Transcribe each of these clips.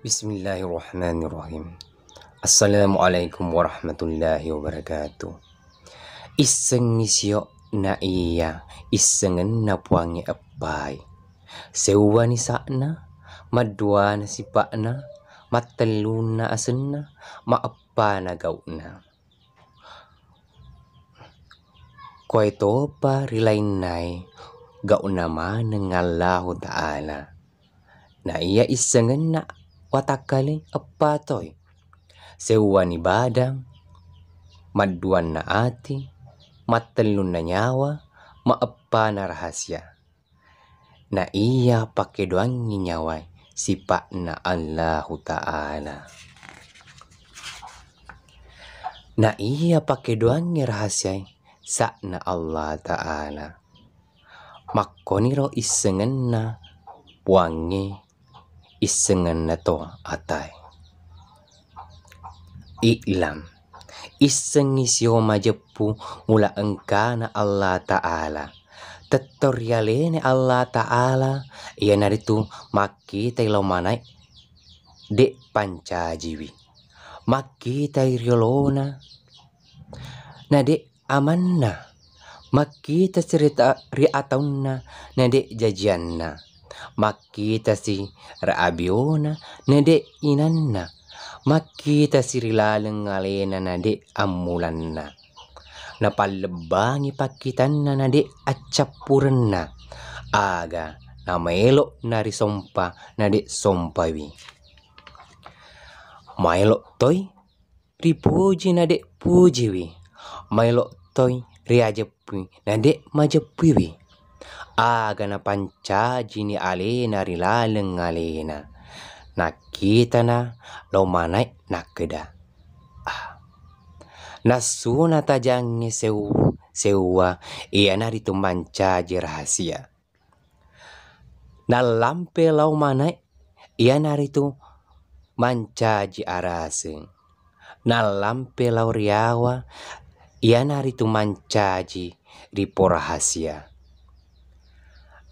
Bismillahirrahmanirrahim Assalamualaikum warahmatullahi wabarakatuh Iseng isyok na iya Iseng na puangi apai Sewa ni sakna Madua na sipakna Matelu na asena Maapa na gaukna Kau itu apa rilain nai Gaukna mana ngalahu ta'ala Na iya isengen na watakaling apatoy. Seuwan badang, maduan na ati, matelun na nyawa, maappa na rahasia. Na iya doang ni si pak na Allah Ta'ala. Na iya pake doang rahasia sa na Allah Ta'ala. Makoniro isengen na, wangi isengan na to atay. Ilam, iseng isyo majepu mula engka na Allah Ta'ala. Tutorial ni Allah Ta'ala, iya naritu maki tayo manay de panca Maki tayo riolona, na di amanna. Makita cerita riataun na, na de Makita si Rabiona nade inanna makita si rilaleng alena nade napa napallebangi pakitan nade accappurenna aga namaelo nari sompa nade sompawi maelo toy ripuji nade pujiwi maelo toy riajepi nade majepiwi agana pancajini alena rilaleng alena lo manai nakeda ah. nasuna tajange seu sewa ritu mancaji rahasia Na manai iya na ritu mancaji araseng riawa iya na ritu mancaji ripo rahasia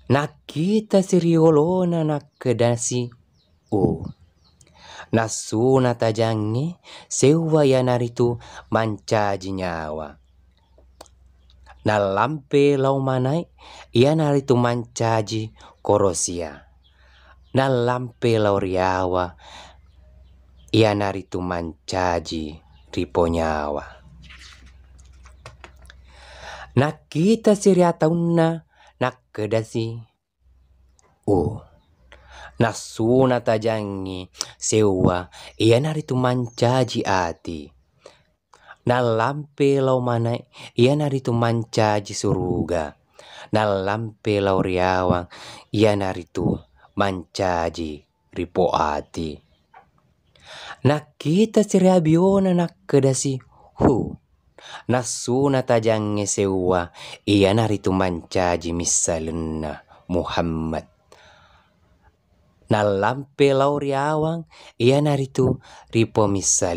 nakita si kedasi, u. o nasuna tajangi sewa ya naritu mancaji nyawa na lampe ia ya naritu mancaji korosia na lampe ia ya naritu mancaji riponyawa nakita siriatauna Kedasi, oh, o tajangi sewa, ia nari tu mancaji ati. lampe lau ia nari tu mancaji suruga, lampe lau riawang iya nari tu mancaji ripo ri kita Nakita si nak kedasi, hu nassuna tajange ia naritu mancaji jimisalena Muhammad. nalampe lauri awang iyanaritu ripo kita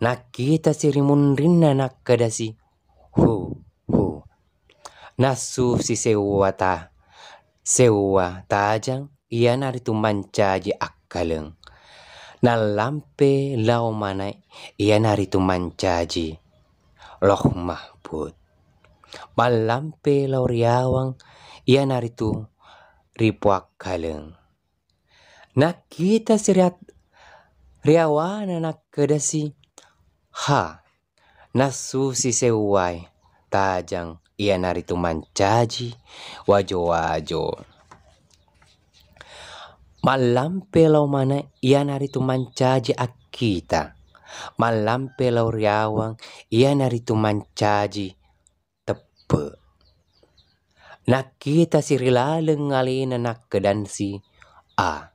Nakita rinna nakadasi hu hu. Nasu si sewa ta Sewa tajang iyanaritu mancaji akaleng. Nalampe lau manai ia naritu mancaji Loh mahbud Malampe lauriawang ia naritu ripuak kaleng. kita si riawan anak kedasi, Ha, si sewai tajang ia naritu mancaji wajo-wajo. Malampe lo mana ia naritu mancaji akita malampe lau riawang ia nari tu mancaji tepe. Nak kita siri laleng ngalina nak kedansi a.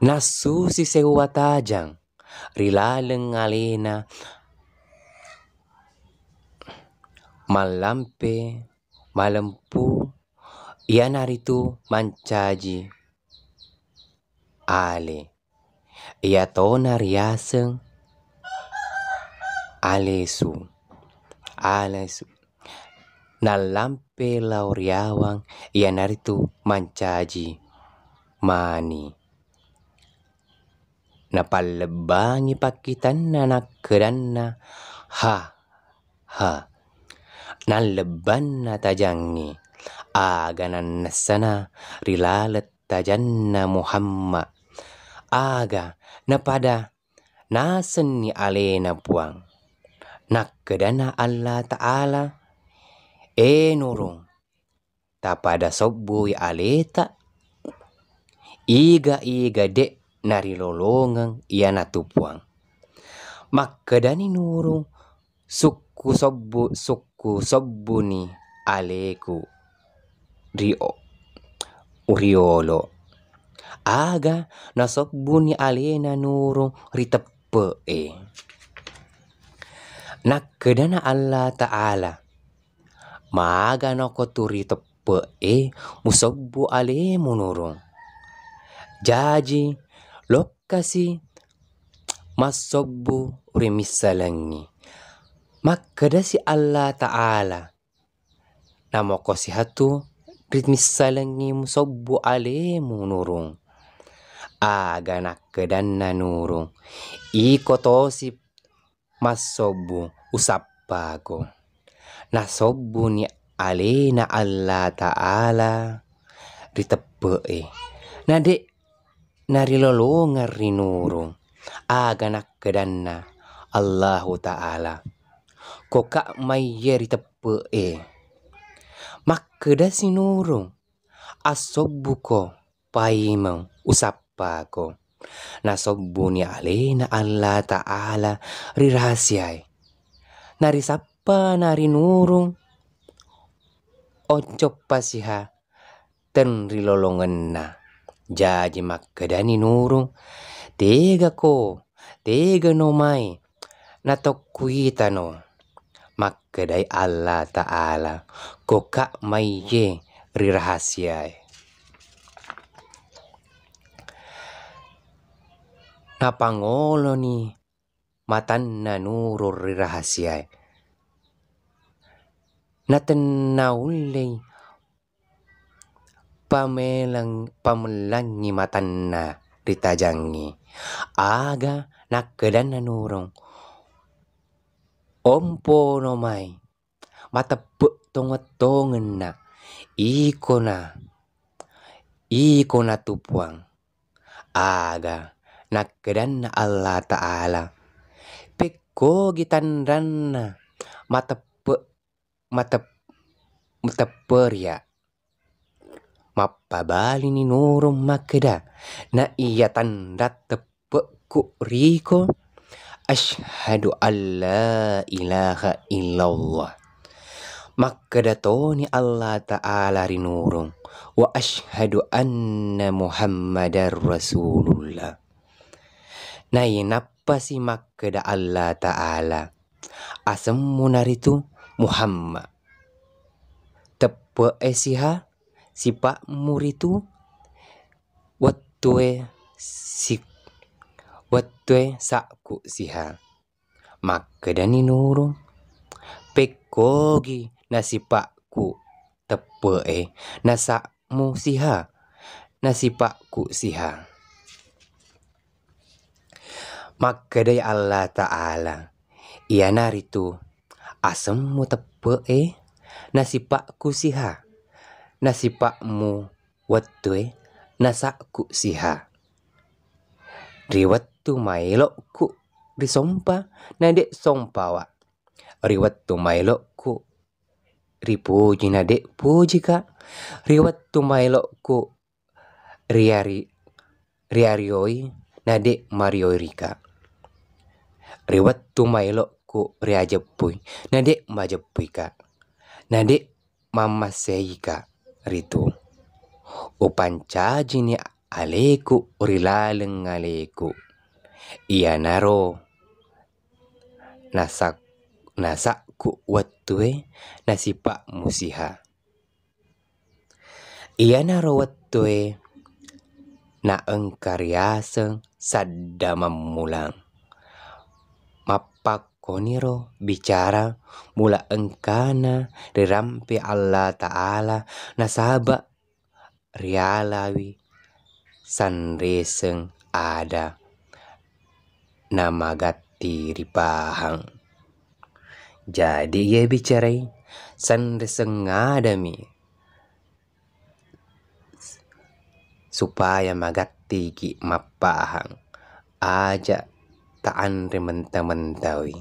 Nasu si sewa tajang rilaleng ngalina malampe malempu ia nari tu mancaji tepe. Ale, Ia tona riaseng alesu. Alesu. Nalampe lauriawang ia naritu mancaji mani. palebangi pakitan nanak na, ha ha. leban na tajangi. Aganan nasana rilalet tajanna Muhammad aga na pada na seni ale na Nak kedana Allah Ta'ala e nurung. Tapada ale aleta iga iga dek nari tu puang natupuang. kedani nurung suku sobbu suku sobbuni aleku rio uriolo aga nasok buni alena nurung e. nak kedana Allah Ta'ala. maga noko turi teppe'e musobbu ale munurung. Jaji lokkasi masabbu remisalangi. Makkadasi Allah Ta'ala. Namoko sihatu ale ritmissalanii musobbo nurung. nuuruun aagan akka danna usap bago. masobbu ni ale na allah ta'ala ritebbe'e nade nurung. nurung. aagan akka danna allahu ta'ala kokak mayye Eh nurung, sinurung asobbuko paimang ni ale, alena ala ta'ala rirahasiai nari sappa nari nurung ocop pasiha ten na jaji ni nurung tega ko tega no mai no makedai Allah Ta'ala kokak maiye rirahasia. rahasia na ni matanna nurur rirahasia. ri rahasia naten naulay pamelang pamelangi matan na aga nakedan na ompo pe tonga tongen na iko na, iko na tupuang aga na nakedan Allah Ta'ala peko mata mata peria mateperia mappabali ni nurum makeda na iya tanda ku riko Ashadu an la ilaha illallah. Maka datoni Allah Ta'ala rinurung. Wa ashadu anna Muhammadar Rasulullah. Nai sih maka da Allah Ta'ala. Asam munaritu Muhammad. Tepe esiha sipak muritu. Wattue sik wetue sakku siha. Maka dani nurung. Pekogi nasipakku tepe eh. Nasakmu siha. Nasipakku siha. Maka dari Allah Ta'ala. Ia naritu. Asammu tepe eh. Nasipakku siha. Nasipakmu wetue. Nasakku siha. Riwat Tu ku ri sompa nade sompawa riwattu ku ri puji nade mai lo ku riari riarioi nade marioirika riwattu mailokku riajepui nade majepuika nade mamaseika ritu upancajini aleku rilaleng aleku Iya naro. Nasak nasak ku wattue nasipa musiha. Iya naro wattue na engkaryaseng Sadama mulang. koniro bicara mula engkana Dirampi Allah Ta'ala nasaba rialawi sanreseng ada ripahang. Jadi ia bicarai sanda sengadami supaya magati ki mapahang aja taan rementa-mentawi.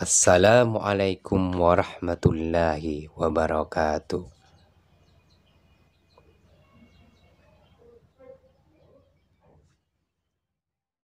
Assalamualaikum warahmatullahi wabarakatuh.